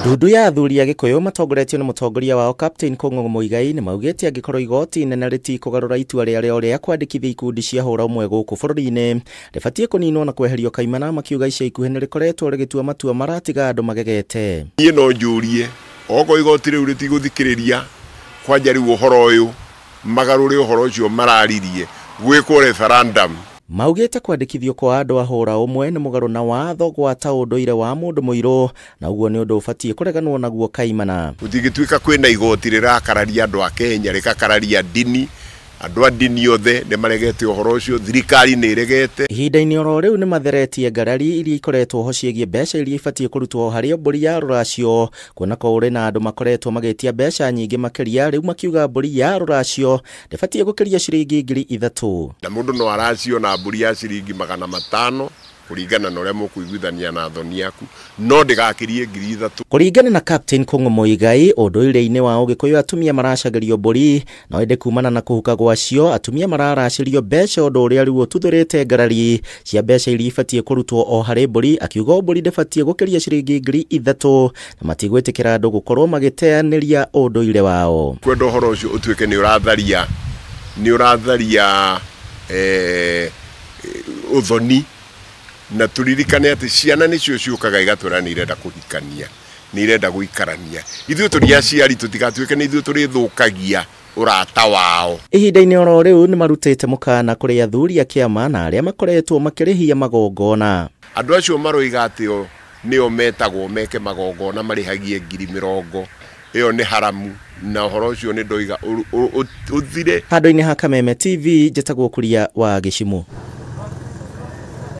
ndundu ya athuri a gikuyu matongoretio nä mutongoria wao Captain Kung'ũ Muigai nä maugite angikorwo igoti inene rĩtikũgarũra itua rĩarĩo rĩa kwandĩkithia ikundi cia hũra ũmwe gũkũ bũrũri-inĩ rĩbatiĩ kũninwo na kweherio kaimana makiuga ica ikuhĩ nĩ rĩkoretwo rĩgĩtua matua maratiga andũ magegete niĩ no njũrie okorwo igoti rĩu rĩtigũthikĩrĩria kwanja rĩu ũhoro ũyũ magarũre ũhoro ũcio mararirie gwĩkwo referendum maugite kwandikithio kwa andu a hura umwe ni mugaro na watho gwata unduire wa mundu muiru na uguo ni undu ubatie kureganwo naguo kaimana gutigituika kwina igoti rirakararia andu a kenya rikakararia ndini andå a ndini othe nä maregete å horo å cio thirikari nä regete ihinda-inä oro rä u nä matheretie ngarari iria ikoretwo ho giä mbeca iria ibatiĩ kũrutwo mbå ri ya racio kuona ko rä na andå makoretwo magĩtia mbeca nyingĩ rä u makiuga mbũri ya gå kä ria ciringi ngiri ithatå na ndå no aracio na mbũri ya ciringi magana matano kuringana na uria mukuiguithania na thoni yaku no ndigakirie ngiri ithatu kuringana na captain kung'u muigai unduire-ini wa ugikuyu atumia maracagerio mburi no indi kumana na kuhuka gwacio atumia mararacirio mbeca undu uria riu ututhurite ngarari cia mbeca iria ibatie kurutwo o harĩ mburi akiuga mburi ndibatie gukiria ciringi ngiri ithatu na matigwitikira andu gukorwo magiteaniria unduire wao kwenda uhoro ucio utuike ni uratharia ni uratharia eh, na tulirikane atä ciana nä cio ciåkaga igatwä ra nä irenda kå hikania nä irenda gå ikarania ithuä tå ria ciari tå tigatuä ke nä ithuä tå rä thå kagia urata wao ihinda-inä oro rä u nä mukana kuri athuri a kiama na aria makoretwo makĩrĩhia magongona andå acio maroiga atä o o metagwo meke magongona marihagie ngiri mirongo iyo ni haramu na ũhoro cio ni ndoiga uthire handu-ini ha kameme tv njĩtagwo kuria wa gĩcimũ